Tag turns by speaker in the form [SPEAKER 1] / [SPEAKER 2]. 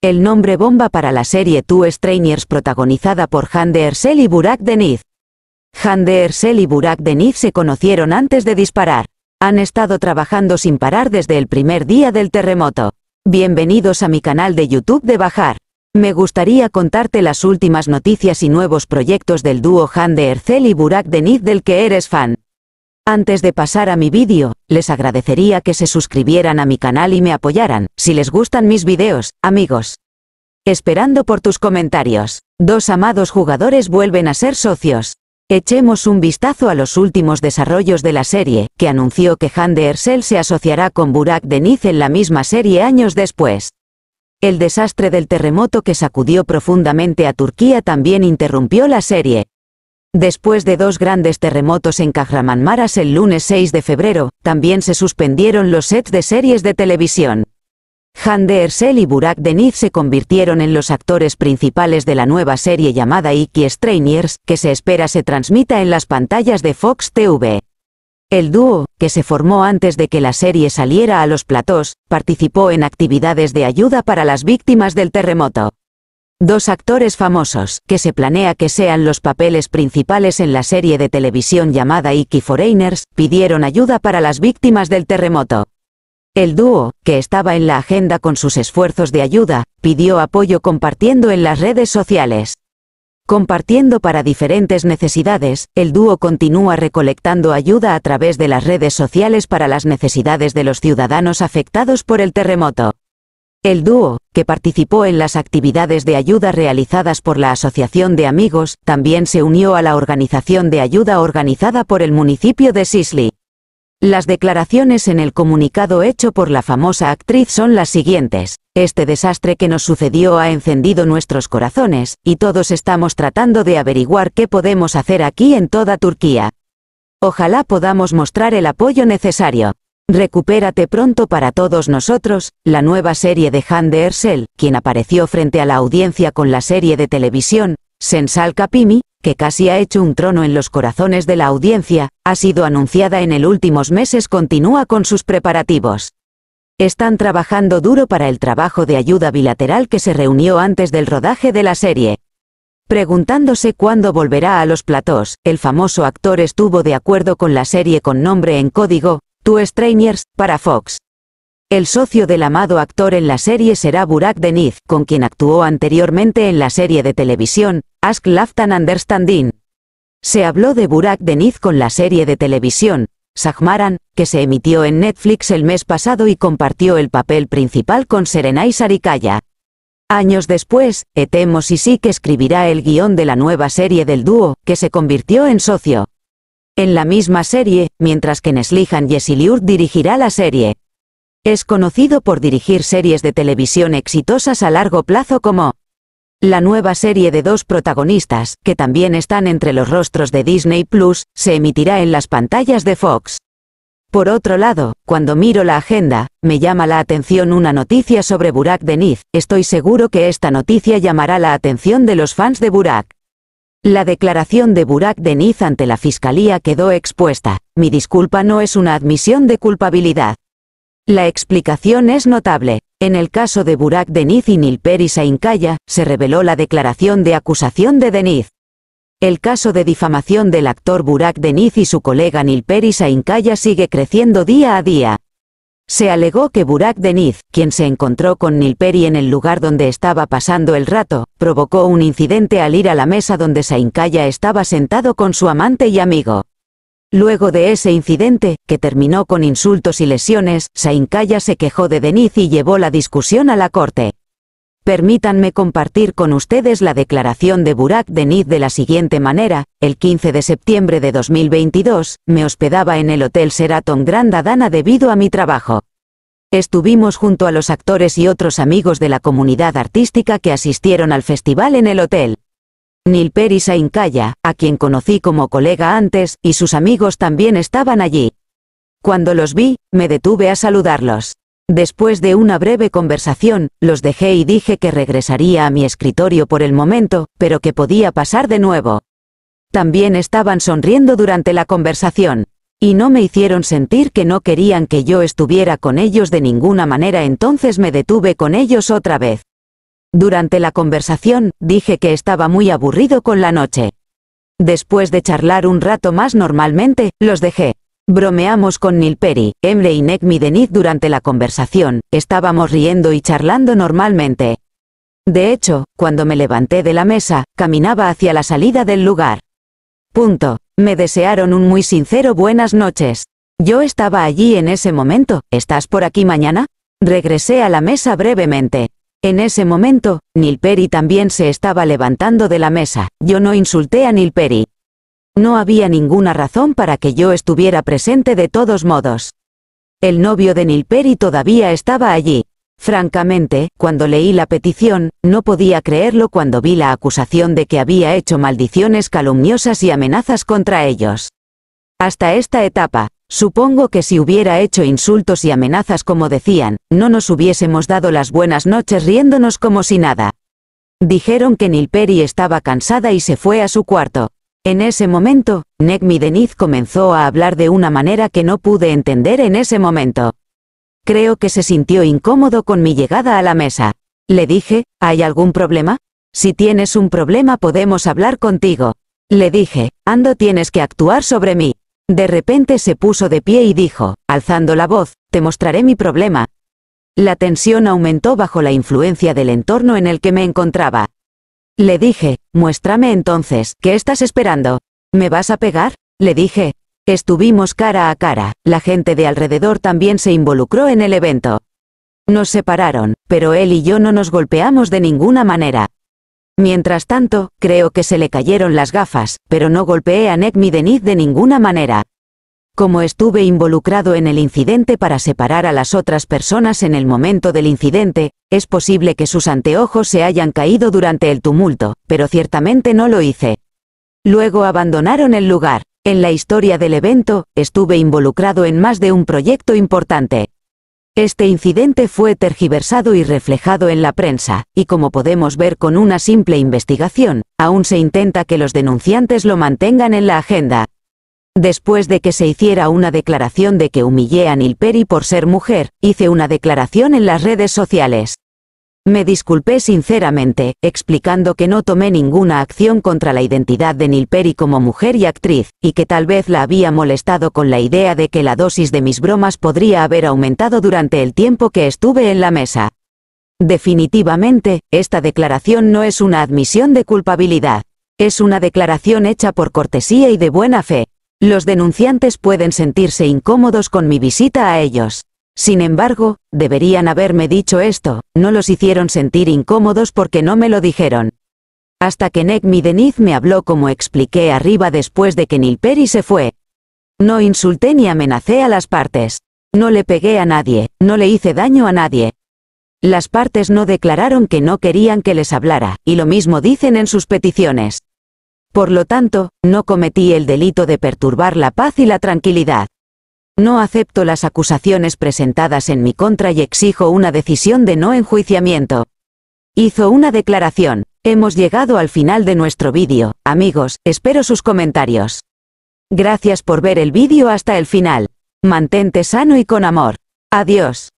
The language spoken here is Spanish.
[SPEAKER 1] El nombre bomba para la serie Two Strangers protagonizada por Hande Erçel y Burak Deniz. Hande Erçel y Burak Deniz se conocieron antes de disparar. Han estado trabajando sin parar desde el primer día del terremoto. Bienvenidos a mi canal de YouTube de Bajar. Me gustaría contarte las últimas noticias y nuevos proyectos del dúo Hande Ercel y Burak Deniz del que eres fan. Antes de pasar a mi vídeo, les agradecería que se suscribieran a mi canal y me apoyaran, si les gustan mis vídeos, amigos. Esperando por tus comentarios. Dos amados jugadores vuelven a ser socios. Echemos un vistazo a los últimos desarrollos de la serie, que anunció que Han de Ersel se asociará con Burak Deniz en la misma serie años después. El desastre del terremoto que sacudió profundamente a Turquía también interrumpió la serie, Después de dos grandes terremotos en Cajramanmaras el lunes 6 de febrero, también se suspendieron los sets de series de televisión. Han de Ersel y Burak Deniz se convirtieron en los actores principales de la nueva serie llamada Iki Strangers, que se espera se transmita en las pantallas de Fox TV. El dúo, que se formó antes de que la serie saliera a los platós, participó en actividades de ayuda para las víctimas del terremoto. Dos actores famosos, que se planea que sean los papeles principales en la serie de televisión llamada Icky Foreigners, pidieron ayuda para las víctimas del terremoto. El dúo, que estaba en la agenda con sus esfuerzos de ayuda, pidió apoyo compartiendo en las redes sociales. Compartiendo para diferentes necesidades, el dúo continúa recolectando ayuda a través de las redes sociales para las necesidades de los ciudadanos afectados por el terremoto. El dúo, que participó en las actividades de ayuda realizadas por la Asociación de Amigos, también se unió a la organización de ayuda organizada por el municipio de Sisli. Las declaraciones en el comunicado hecho por la famosa actriz son las siguientes. Este desastre que nos sucedió ha encendido nuestros corazones, y todos estamos tratando de averiguar qué podemos hacer aquí en toda Turquía. Ojalá podamos mostrar el apoyo necesario. Recupérate pronto para todos nosotros, la nueva serie de Han de Ersel, quien apareció frente a la audiencia con la serie de televisión, Sensal Capimi, que casi ha hecho un trono en los corazones de la audiencia, ha sido anunciada en el últimos meses continúa con sus preparativos. Están trabajando duro para el trabajo de ayuda bilateral que se reunió antes del rodaje de la serie. Preguntándose cuándo volverá a los platós, el famoso actor estuvo de acuerdo con la serie con nombre en código, Two Strangers, para Fox. El socio del amado actor en la serie será Burak Deniz, con quien actuó anteriormente en la serie de televisión, Ask Laftan Understanding. Se habló de Burak Deniz con la serie de televisión, Sahmaran, que se emitió en Netflix el mes pasado y compartió el papel principal con Serenay Sarikaya. Años después, Etemo que escribirá el guión de la nueva serie del dúo, que se convirtió en socio en la misma serie, mientras que Neslihan Yesiliur dirigirá la serie. Es conocido por dirigir series de televisión exitosas a largo plazo como la nueva serie de dos protagonistas, que también están entre los rostros de Disney Plus, se emitirá en las pantallas de Fox. Por otro lado, cuando miro la agenda, me llama la atención una noticia sobre Burak Deniz, estoy seguro que esta noticia llamará la atención de los fans de Burak. La declaración de Burak Deniz ante la Fiscalía quedó expuesta. Mi disculpa no es una admisión de culpabilidad. La explicación es notable. En el caso de Burak Deniz y Nilperi aincaya se reveló la declaración de acusación de Deniz. El caso de difamación del actor Burak Deniz y su colega Nilperi aincaya sigue creciendo día a día, se alegó que Burak Deniz, quien se encontró con Nilperi en el lugar donde estaba pasando el rato, provocó un incidente al ir a la mesa donde Saincaya estaba sentado con su amante y amigo. Luego de ese incidente, que terminó con insultos y lesiones, Sainkaya se quejó de Deniz y llevó la discusión a la corte. Permítanme compartir con ustedes la declaración de Burak Deniz de la siguiente manera, el 15 de septiembre de 2022, me hospedaba en el Hotel Seraton Grand Adana debido a mi trabajo. Estuvimos junto a los actores y otros amigos de la comunidad artística que asistieron al festival en el hotel. Nil Nilperi Kaya, a quien conocí como colega antes, y sus amigos también estaban allí. Cuando los vi, me detuve a saludarlos. Después de una breve conversación, los dejé y dije que regresaría a mi escritorio por el momento, pero que podía pasar de nuevo. También estaban sonriendo durante la conversación. Y no me hicieron sentir que no querían que yo estuviera con ellos de ninguna manera entonces me detuve con ellos otra vez. Durante la conversación, dije que estaba muy aburrido con la noche. Después de charlar un rato más normalmente, los dejé. Bromeamos con Nilperi, Perry, Emre y Nekmi durante la conversación, estábamos riendo y charlando normalmente. De hecho, cuando me levanté de la mesa, caminaba hacia la salida del lugar. Punto. Me desearon un muy sincero buenas noches. Yo estaba allí en ese momento, ¿estás por aquí mañana? Regresé a la mesa brevemente. En ese momento, Nilperi Perry también se estaba levantando de la mesa, yo no insulté a Nilperi. Perry. No había ninguna razón para que yo estuviera presente de todos modos. El novio de Nilperi todavía estaba allí. Francamente, cuando leí la petición, no podía creerlo cuando vi la acusación de que había hecho maldiciones calumniosas y amenazas contra ellos. Hasta esta etapa, supongo que si hubiera hecho insultos y amenazas como decían, no nos hubiésemos dado las buenas noches riéndonos como si nada. Dijeron que Nilperi estaba cansada y se fue a su cuarto, en ese momento, Necmi Deniz comenzó a hablar de una manera que no pude entender en ese momento. Creo que se sintió incómodo con mi llegada a la mesa. Le dije, ¿hay algún problema? Si tienes un problema podemos hablar contigo. Le dije, Ando tienes que actuar sobre mí. De repente se puso de pie y dijo, alzando la voz, te mostraré mi problema. La tensión aumentó bajo la influencia del entorno en el que me encontraba. Le dije, Muéstrame entonces, ¿qué estás esperando? ¿Me vas a pegar? Le dije. Estuvimos cara a cara, la gente de alrededor también se involucró en el evento. Nos separaron, pero él y yo no nos golpeamos de ninguna manera. Mientras tanto, creo que se le cayeron las gafas, pero no golpeé a mi deniz de ninguna manera como estuve involucrado en el incidente para separar a las otras personas en el momento del incidente, es posible que sus anteojos se hayan caído durante el tumulto, pero ciertamente no lo hice. Luego abandonaron el lugar. En la historia del evento, estuve involucrado en más de un proyecto importante. Este incidente fue tergiversado y reflejado en la prensa, y como podemos ver con una simple investigación, aún se intenta que los denunciantes lo mantengan en la agenda, Después de que se hiciera una declaración de que humillé a Nil Perry por ser mujer, hice una declaración en las redes sociales. Me disculpé sinceramente, explicando que no tomé ninguna acción contra la identidad de Nil Perry como mujer y actriz, y que tal vez la había molestado con la idea de que la dosis de mis bromas podría haber aumentado durante el tiempo que estuve en la mesa. Definitivamente, esta declaración no es una admisión de culpabilidad. Es una declaración hecha por cortesía y de buena fe. Los denunciantes pueden sentirse incómodos con mi visita a ellos. Sin embargo, deberían haberme dicho esto, no los hicieron sentir incómodos porque no me lo dijeron. Hasta que Negmi Deniz me habló como expliqué arriba después de que Nilperi se fue. No insulté ni amenacé a las partes. No le pegué a nadie, no le hice daño a nadie. Las partes no declararon que no querían que les hablara, y lo mismo dicen en sus peticiones. Por lo tanto, no cometí el delito de perturbar la paz y la tranquilidad. No acepto las acusaciones presentadas en mi contra y exijo una decisión de no enjuiciamiento. Hizo una declaración. Hemos llegado al final de nuestro vídeo, amigos, espero sus comentarios. Gracias por ver el vídeo hasta el final. Mantente sano y con amor. Adiós.